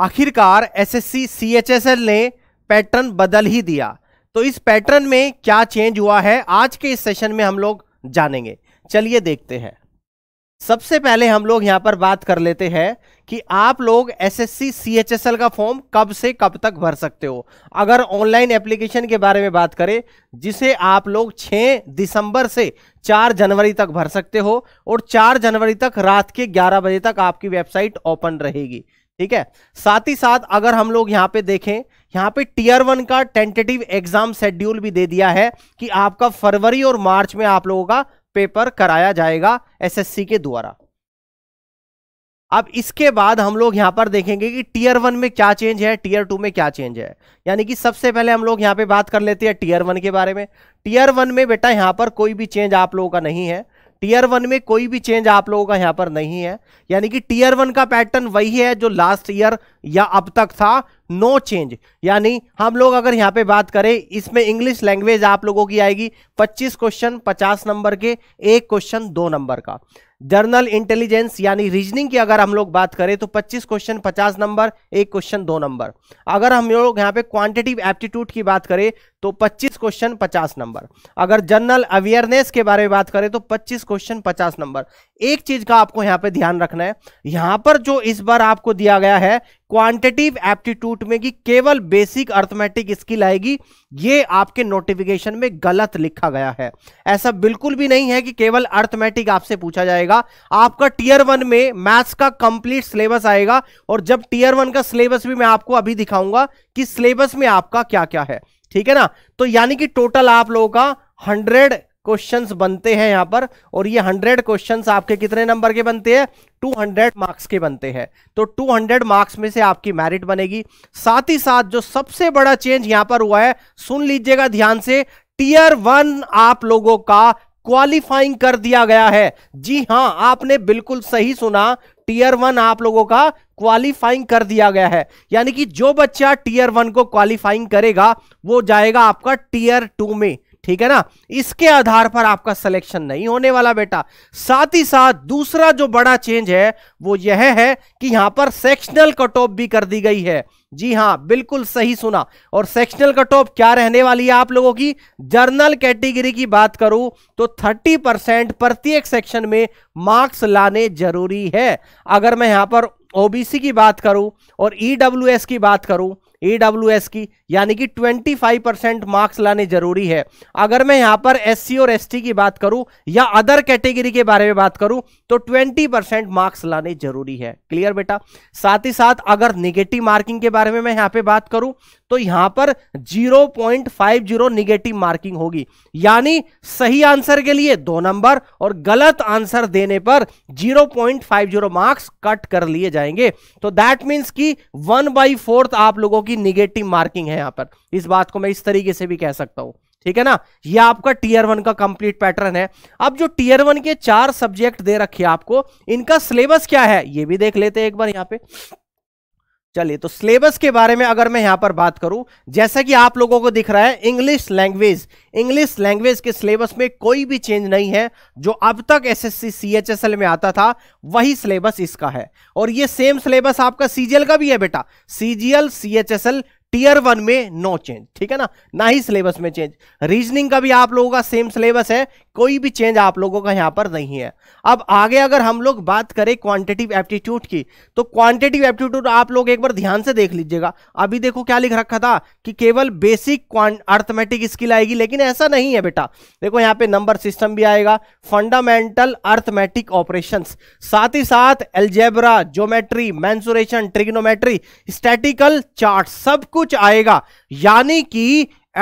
आखिरकार SSC CHSL ने pattern बदल ही दिया तो इस पैटर्न में क्या चेंज हुआ है आज के इस सेशन में हम लोग जानेंगे चलिए देखते हैं सबसे पहले हम लोग यहां पर बात कर लेते हैं कि आप लोग एसएससी सीएचएसएल का फॉर्म कब से कब तक भर सकते हो अगर ऑनलाइन एप्लीकेशन के बारे में बात करें जिसे आप लोग 6 दिसंबर से 4 जनवरी तक भर सकते हो और 4 जनवरी तक रात के 11 बजे तक आपकी वेबसाइट ओपन रहेगी ठीक है साथ ही साथ अगर हम लोग यहां पे देखें यहां पे टीयर वन का टेंटेटिव एग्जाम शेड्यूल भी दे दिया है कि आपका फरवरी और मार्च में आप लोगों का पेपर कराया जाएगा एसएससी के द्वारा अब इसके बाद हम लोग यहां पर देखेंगे कि टीयर वन में क्या चेंज है टीयर टू में क्या चेंज है यानी कि सबसे पहले हम लोग यहां पे बात कर लेते हैं टीयर वन के बारे में टीयर वन में बेटा यहां पर कोई भी चेंज आप लोगों का नहीं है टीयर वन में कोई भी चेंज आप लोगों का यहां पर नहीं है यानी कि टीयर वन का पैटर्न वही है जो लास्ट ईयर या अब तक था नो चेंज यानी हम लोग अगर यहां पे बात करें इसमें इंग्लिश लैंग्वेज आप लोगों की आएगी 25 क्वेश्चन 50 नंबर के एक क्वेश्चन दो नंबर का जर्नल इंटेलिजेंस यानी रीजनिंग की अगर हम लोग बात करें तो 25 क्वेश्चन 50 नंबर एक क्वेश्चन दो नंबर अगर हम लोग यहाँ पे क्वांटिटिव एप्टीट्यूड की बात करें तो 25 क्वेश्चन 50 नंबर अगर जनरल अवेयरनेस के बारे में बात करें तो 25 क्वेश्चन 50 नंबर एक चीज का आपको यहां पे ध्यान रखना है यहां पर जो इस बार आपको दिया गया है क्वांटिटिव एप्टीट्यूड में कि केवल बेसिक अर्थमेटिक स्किल आएगी ये आपके नोटिफिकेशन में गलत लिखा गया है ऐसा बिल्कुल भी नहीं है कि केवल अर्थमेटिक आपसे पूछा जाएगा आपका टीयर वन में मैथ्स का कंप्लीट सिलेबस आएगा और जब टीयर वन का सिलेबस भी मैं आपको अभी दिखाऊंगा कि सिलेबस में आपका क्या क्या है ठीक है ना तो यानी कि टोटल आप लोगों का हंड्रेड क्वेश्चंस बनते हैं यहां पर और ये हंड्रेड क्वेश्चंस आपके कितने नंबर के बनते हैं टू हंड्रेड मार्क्स के बनते हैं तो टू हंड्रेड मार्क्स में से आपकी मेरिट बनेगी साथ ही साथ जो सबसे बड़ा चेंज यहां पर हुआ है सुन लीजिएगा ध्यान से टीयर वन आप लोगों का क्वालिफाइंग कर दिया गया है जी हां आपने बिल्कुल सही सुना टीयर वन आप लोगों का क्वालिफाइंग कर दिया गया है यानी कि जो बच्चा टीयर वन को क्वालिफाइंग करेगा वो जाएगा आपका टीयर टू में ठीक है ना इसके आधार पर आपका सिलेक्शन नहीं होने वाला बेटा साथ ही साथ दूसरा जो बड़ा चेंज है वो यह है कि यहां पर सेक्शनल कट ऑफ भी कर दी गई है जी हाँ बिल्कुल सही सुना और सेक्शनल कट ऑफ क्या रहने वाली है आप लोगों की जर्नल कैटेगरी की बात करूं तो 30 परसेंट प्रत्येक सेक्शन में मार्क्स लाने जरूरी है अगर मैं यहां पर ओबीसी की बात करूं और ईडब्ल्यूएस e की बात करूं एस की यानी कि 25 परसेंट मार्क्स लाने जरूरी है अगर मैं यहाँ पर एस और एस की बात करूं या अदर कैटेगरी के बारे में बात करूं तो 20 परसेंट मार्क्स लाने जरूरी है क्लियर बेटा साथ ही साथ अगर निगेटिव मार्किंग के बारे में मैं यहां पे बात करूं तो यहां पर 0.50 नेगेटिव मार्किंग होगी यानी सही आंसर के लिए दो नंबर और गलत आंसर देने पर 0.50 मार्क्स कट कर लिए जाएंगे तो दैट मीन्स कि वन बाई फोर्थ आप लोगों की निगेटिव मार्किंग है यहां पर इस बात को मैं इस तरीके से भी कह सकता हूं ठीक है ना ये आपका टीयर वन का कंप्लीट पैटर्न है अब जो टीयर वन के चार सब्जेक्ट दे रखे आपको इनका सिलेबस क्या है ये भी देख लेते हैं एक बार यहां पे चलिए तो सिलेबस के बारे में अगर मैं यहां पर बात करूं जैसा कि आप लोगों को दिख रहा है इंग्लिश लैंग्वेज इंग्लिश लैंग्वेज के सिलेबस में कोई भी चेंज नहीं है जो अब तक एसएससी सीएचएसएल में आता था वही सिलेबस इसका है और ये सेम सिलेबस आपका सीजीएल का भी है बेटा सीजीएल सीएचएसएल टीयर वन में नो चेंज ठीक है ना ना ही सिलेबस में चेंज रीजनिंग का भी आप लोगों का सेम सिलेबस है कोई भी चेंज आप लोगों का यहाँ पर नहीं है अब आगे अगर हम लोग बात करें क्वांटिटिव एप्टीट्यूड की तो क्वांटिटिव एप्टीट्यूड आप लोग एक बार ध्यान से देख लीजिएगा अभी देखो क्या लिख रखा था कि केवल बेसिक अर्थमेटिक स्किल आएगी लेकिन ऐसा नहीं है बेटा देखो यहाँ पे नंबर सिस्टम भी आएगा फंडामेंटल अर्थमेटिक ऑपरेशन साथ ही साथ algebra geometry mensuration trigonometry statistical chart सब कुछ आएगा यानी कि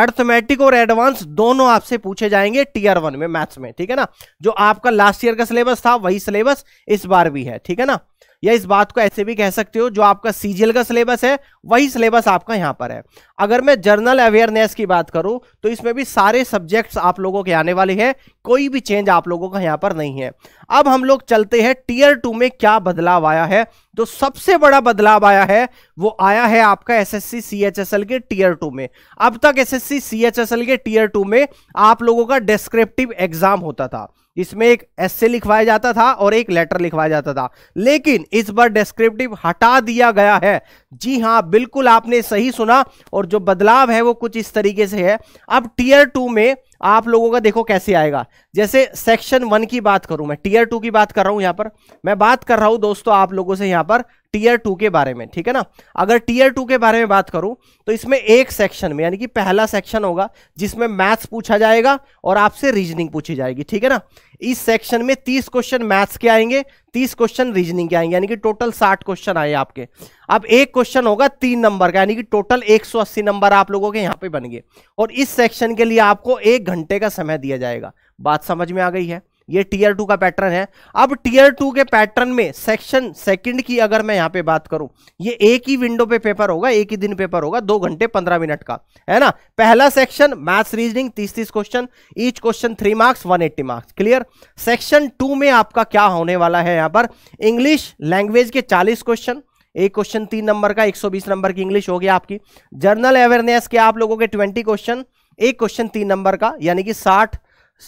एर्थमेटिक और एडवांस दोनों आपसे पूछे जाएंगे टीयर वन में मैथ्स में ठीक है ना जो आपका लास्ट ईयर का सिलेबस था वही सिलेबस इस बार भी है ठीक है ना या इस बात को ऐसे भी कह सकते हो जो आपका सीजीएल का सिलेबस है वही सिलेबस आपका यहाँ पर है अगर मैं जर्नल अवेयरनेस की बात करूँ तो इसमें भी सारे सब्जेक्ट्स आप लोगों के आने वाले हैं कोई भी चेंज आप लोगों का यहाँ पर नहीं है अब हम लोग चलते हैं टीयर टू में क्या बदलाव आया है तो सबसे बड़ा बदलाव आया है वो आया है आपका एस सीएचएसएल के टीयर टू में अब तक एस सीएचएसएल के टीयर टू में आप लोगों का डिस्क्रिप्टिव एग्जाम होता था इसमें एक से लिखवाया जाता था और एक लेटर लिखवाया जाता था लेकिन इस बार डिस्क्रिप्टिव हटा दिया गया है जी हाँ बिल्कुल आपने सही सुना और जो बदलाव है वो कुछ इस तरीके से है अब टीयर टू में आप लोगों का देखो कैसे आएगा जैसे सेक्शन वन की बात करूं मैं टीयर टू की बात कर रहा हूं यहां पर मैं बात कर रहा हूं दोस्तों आप लोगों से यहां पर टीयर टू के बारे में ठीक है ना अगर टीयर टू के बारे में बात करूं तो इसमें एक सेक्शन में यानी कि पहला सेक्शन होगा जिसमें मैथ्स पूछा जाएगा और आपसे रीजनिंग पूछी जाएगी ठीक है ना इस सेक्शन में 30 क्वेश्चन मैथ्स के आएंगे 30 क्वेश्चन रीजनिंग के आएंगे यानी कि टोटल 60 क्वेश्चन आए आपके अब एक क्वेश्चन होगा तीन नंबर का यानी कि टोटल 180 नंबर आप लोगों के यहाँ पे बन गए और इस सेक्शन के लिए आपको एक घंटे का समय दिया जाएगा बात समझ में आ गई है ये टीयर टू का पैटर्न है अब टीयर टू के पैटर्न में सेक्शन सेकंड की अगर मैं यहां पे बात करूं ये एक ही विंडो पे पेपर होगा एक ही दिन पेपर होगा दो घंटे पंद्रह मिनट का है ना पहला सेक्शन मैथ्स रीजनिंग तीस तीस question each question three marks one eighty marks clear section two में आपका क्या होने वाला है यहां पर इंग्लिश लैंग्वेज के चालीस क्वेश्चन एक क्वेश्चन तीन नंबर का एक नंबर की इंग्लिश हो गया आपकी जर्नल अवेयरनेस के आप लोगों के ट्वेंटी क्वेश्चन एक क्वेश्चन तीन नंबर का यानी कि साठ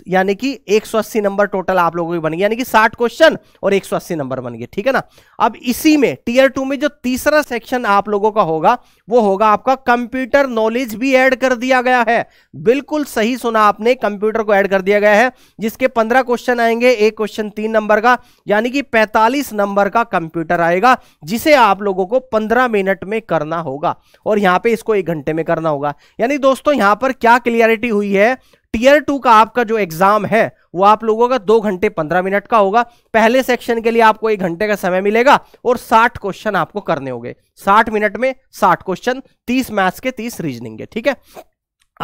यानी कि 180 नंबर टोटल आप लोगों के बन गए यानी कि 60 क्वेश्चन और 180 नंबर बन गए ठीक है ना अब इसी में टीयर टू में जो तीसरा सेक्शन आप लोगों का होगा वो होगा आपका कंप्यूटर नॉलेज भी ऐड कर दिया गया है बिल्कुल सही सुना आपने कंप्यूटर को ऐड कर दिया गया है जिसके पंद्रह क्वेश्चन आएंगे एक क्वेश्चन तीन नंबर का यानी कि पैंतालीस नंबर का कंप्यूटर आएगा जिसे आप लोगों को पंद्रह मिनट में करना होगा और यहां पे इसको एक घंटे में करना होगा यानी दोस्तों यहां पर क्या क्लियरिटी हुई है टीयर टू का आपका जो एग्जाम है वो आप लोगों का दो घंटे पंद्रह मिनट का होगा पहले सेक्शन के लिए आपको एक घंटे का समय मिलेगा और साठ क्वेश्चन आपको करने होंगे साठ मिनट में साठ क्वेश्चन तीस मैथ्स के तीस रीजनिंग के ठीक है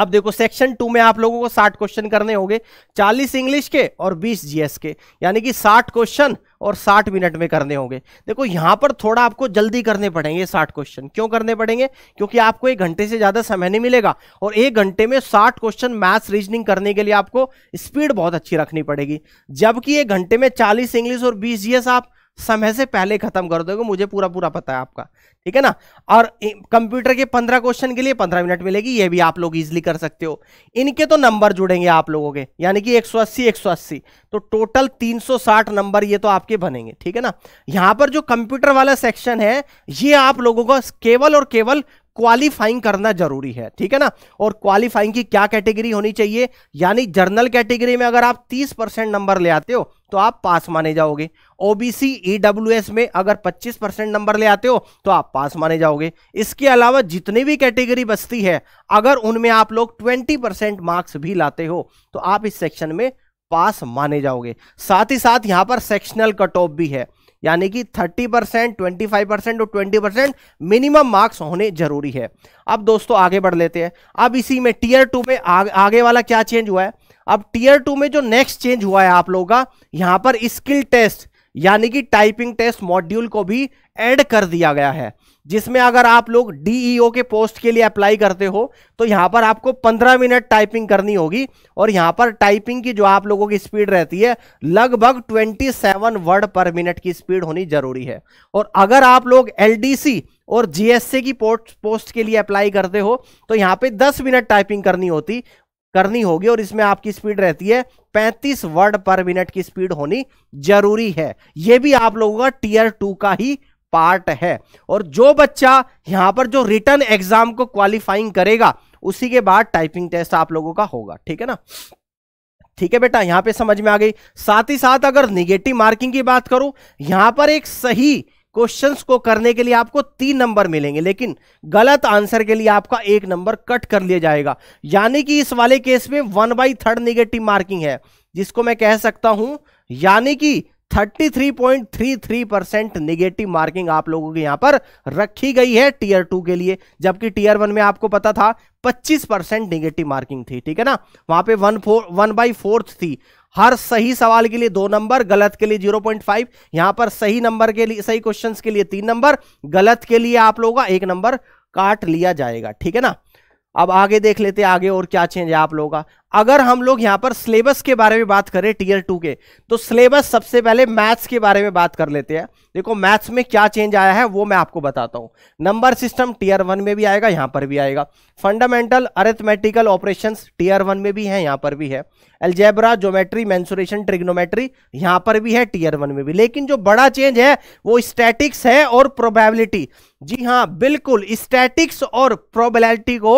अब देखो सेक्शन टू में आप लोगों को साठ क्वेश्चन करने होंगे चालीस इंग्लिश के और बीस जीएस के यानी कि साठ क्वेश्चन और 60 मिनट में करने होंगे देखो यहाँ पर थोड़ा आपको जल्दी करने पड़ेंगे 60 क्वेश्चन क्यों करने पड़ेंगे क्योंकि आपको एक घंटे से ज़्यादा समय नहीं मिलेगा और एक घंटे में 60 क्वेश्चन मैथ्स रीजनिंग करने के लिए आपको स्पीड बहुत अच्छी रखनी पड़ेगी जबकि एक घंटे में चालीस इंग्लिश और बीस जीएस आप समय से पहले खत्म कर दोगे मुझे पूरा पूरा पता है आपका ठीक है ना और कंप्यूटर के पंद्रह क्वेश्चन के लिए पंद्रह मिनट मिलेगी ये भी आप लोग इजिली कर सकते हो इनके तो नंबर जुड़ेंगे आप लोगों के यानी कि एक एक सौ अस्सी सौ अस्सी तो टोटल तीन सौ साठ नंबर ये तो आपके बनेंगे ठीक है ना यहां पर जो कंप्यूटर वाला सेक्शन है ये आप लोगों का केवल और केवल क्वालिफाइंग करना जरूरी है ठीक है ना और क्वालिफाइंग की क्या कैटेगरी होनी चाहिए यानी जर्नल कैटेगरी में अगर आप 30 परसेंट नंबर ले आते हो तो आप पास माने जाओगे ओबीसी ईडब्ल्यूएस e में अगर 25 परसेंट नंबर ले आते हो तो आप पास माने जाओगे इसके अलावा जितनी भी कैटेगरी बचती है अगर उनमें आप लोग ट्वेंटी परसेंट मार्क्स भी लाते हो तो आप इस सेक्शन में पास माने जाओगे साथ ही साथ यहां पर सेक्शनल कट ऑफ भी है यानी कि 30 परसेंट ट्वेंटी परसेंट और 20 परसेंट मिनिमम मार्क्स होने जरूरी है अब दोस्तों आगे बढ़ लेते हैं अब इसी में टीयर टू में आ, आगे वाला क्या चेंज हुआ है अब टीयर टू में जो नेक्स्ट चेंज हुआ है आप लोगों का यहाँ पर स्किल टेस्ट यानी कि टाइपिंग टेस्ट मॉड्यूल को भी एड कर दिया गया है जिसमें अगर आप लोग डीईओ e के पोस्ट के लिए अप्लाई करते हो तो यहाँ पर आपको 15 मिनट टाइपिंग करनी होगी और यहाँ पर टाइपिंग की जो आप लोगों की स्पीड रहती है लगभग 27 वर्ड पर मिनट की स्पीड होनी जरूरी है और अगर आप लोग एलडीसी और जीएससी की पोस्ट पोस्ट के लिए अप्लाई करते हो तो यहाँ पे 10 मिनट टाइपिंग करनी होती करनी होगी और इसमें आपकी स्पीड रहती है 35 वर्ड पर मिनट की स्पीड होनी जरूरी है यह भी आप लोगों का टीयर टू का ही पार्ट है और जो बच्चा यहां पर जो रिटर्न एग्जाम को क्वालिफाइंग करेगा उसी के बाद टाइपिंग टेस्ट आप लोगों का होगा ठीक है ना ठीक है बेटा यहां पे समझ में आ गई साथ ही साथ अगर निगेटिव मार्किंग की बात करूं यहां पर एक सही क्वेश्चंस को करने के लिए आपको तीन नंबर मिलेंगे लेकिन गलत आंसर के लिए आपका एक नंबर कट कर लिया जाएगा यानी कि इस वाले केस में one by third negative marking है जिसको मैं कह सकता हूं यानी कि 33.33 परसेंट निगेटिव मार्किंग आप लोगों के यहां पर रखी गई है टीयर टू के लिए जबकि टीयर वन में आपको पता था 25 परसेंट निगेटिव मार्किंग थी ठीक है ना वहां पे one four one by fourth थी हर सही सवाल के लिए दो नंबर गलत के लिए 0.5 पॉइंट यहां पर सही नंबर के लिए सही क्वेश्चंस के लिए तीन नंबर गलत के लिए आप लोगों का एक नंबर काट लिया जाएगा ठीक है ना अब आगे देख लेते आगे और क्या चेंज है आप लोगों का अगर हम लोग यहां पर सिलेबस के बारे में बात करें टीयर टू के तो सिलेबस सबसे पहले मैथ्स के बारे में बात कर लेते हैं देखो मैथ्स में क्या चेंज आया है वो मैं आपको बताता हूं नंबर सिस्टम टीयर वन में भी आएगा यहां पर भी आएगा fundamental arithmetical operations tier one में भी है यहां पर भी है एल्जेब्रा जोमेट्री मैंसुरेशन ट्रिग्नोमेट्री यहां पर भी है टीयर वन में भी लेकिन जो बड़ा चेंज है वो स्टैटिक्स है और प्रोबेबिलिटी जी हाँ बिल्कुल स्टैटिक्स और प्रोबेबिलिटी को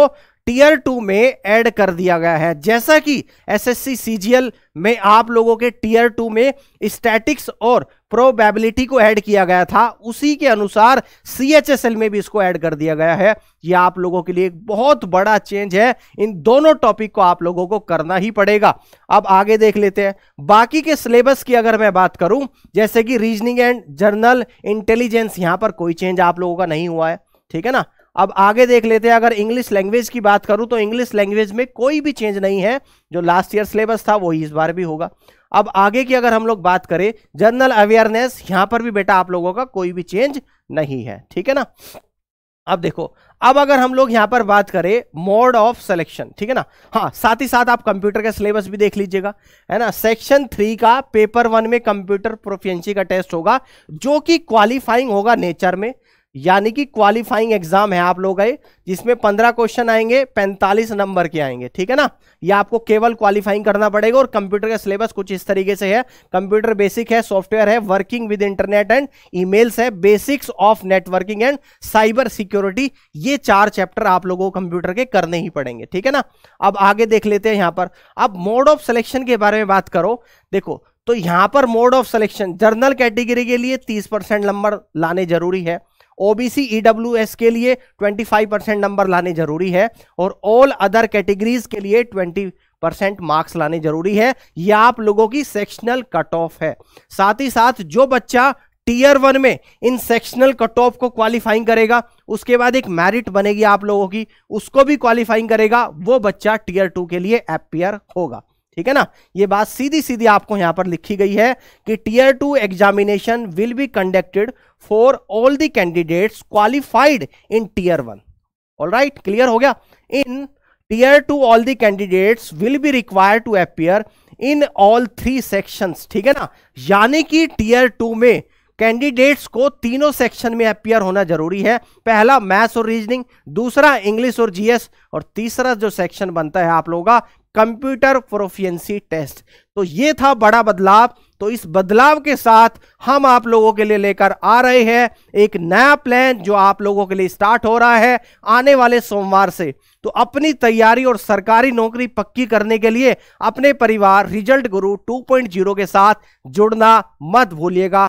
टीयर टू में ऐड कर दिया गया है जैसा कि एसएससी सीजीएल में आप लोगों के टीयर टू में स्टैटिक्स और प्रोबेबिलिटी को ऐड किया गया था उसी के अनुसार सीएचएसएल में भी इसको ऐड कर दिया गया है यह आप लोगों के लिए एक बहुत बड़ा चेंज है इन दोनों टॉपिक को आप लोगों को करना ही पड़ेगा अब आगे देख लेते हैं बाकी के सिलेबस की अगर मैं बात करूं जैसे कि रीजनिंग एंड जर्नल इंटेलिजेंस यहां पर कोई चेंज आप लोगों का नहीं हुआ है ठीक है ना अब आगे देख लेते हैं अगर इंग्लिश लैंग्वेज की बात करूं तो इंग्लिश लैंग्वेज में कोई भी चेंज नहीं है जो लास्ट ईयर सिलेबस था वही इस बार भी होगा अब आगे की अगर हम लोग बात करें जनरल अवेयरनेस यहां पर भी बेटा आप लोगों का कोई भी चेंज नहीं है ठीक है ना अब देखो अब अगर हम लोग यहां पर बात करें मोड ऑफ सिलेक्शन ठीक है ना हाँ साथ ही साथ आप कंप्यूटर का सिलेबस भी देख लीजिएगा है ना सेक्शन थ्री का पेपर वन में कंप्यूटर प्रोफियंसी का टेस्ट होगा जो कि क्वालिफाइंग होगा नेचर में यानी कि क्वालिफाइंग एग्जाम है आप लोग जिसमें पंद्रह क्वेश्चन आएंगे पैंतालीस नंबर के आएंगे ठीक है ना ये आपको केवल क्वालिफाइंग करना पड़ेगा और कंप्यूटर का सिलेबस कुछ इस तरीके से है कंप्यूटर बेसिक है सॉफ्टवेयर है working with internet and emails है basics of networking and cyber security ये चार चैप्टर आप लोगों को कंप्यूटर के करने ही पड़ेंगे ठीक है ना अब आगे देख लेते हैं यहां पर अब मोड ऑफ सिलेक्शन के बारे में बात करो देखो तो यहां पर mode of selection general category के लिए तीस परसेंट नंबर लाने जरूरी है ओबीसी ईडब्ल्यू e के लिए 25 परसेंट नंबर लाने जरूरी है और ऑल अदर कैटेगरीज के लिए 20 परसेंट मार्क्स लाने जरूरी है यह आप लोगों की सेक्शनल कट ऑफ है साथ ही साथ जो बच्चा टीयर वन में इन सेक्शनल कट ऑफ को क्वालिफाइंग करेगा उसके बाद एक मेरिट बनेगी आप लोगों की उसको भी क्वालिफाइंग करेगा वो बच्चा टीयर टू के लिए एपियर होगा ठीक है ना ये बात सीधी सीधी आपको यहां पर लिखी गई है कि tier two examination will be conducted for all the candidates qualified in tier one all right clear हो गया in tier two all the candidates will be require to appear in all three sections ठीक है ना यानी कि tier two में candidates को तीनों सेक्शन में अपियर होना जरूरी है पहला मैथ्स और रीजनिंग दूसरा इंग्लिश और जीएस और तीसरा जो सेक्शन बनता है आप लोगों का कंप्यूटर प्रोफियंसी टेस्ट तो ये था बड़ा बदलाव तो इस बदलाव के साथ हम आप लोगों के लिए लेकर आ रहे हैं एक नया प्लान जो आप लोगों के लिए स्टार्ट हो रहा है आने वाले सोमवार से तो अपनी तैयारी और सरकारी नौकरी पक्की करने के लिए अपने परिवार रिजल्ट गुरु 2.0 के साथ जुड़ना मत भूलिएगा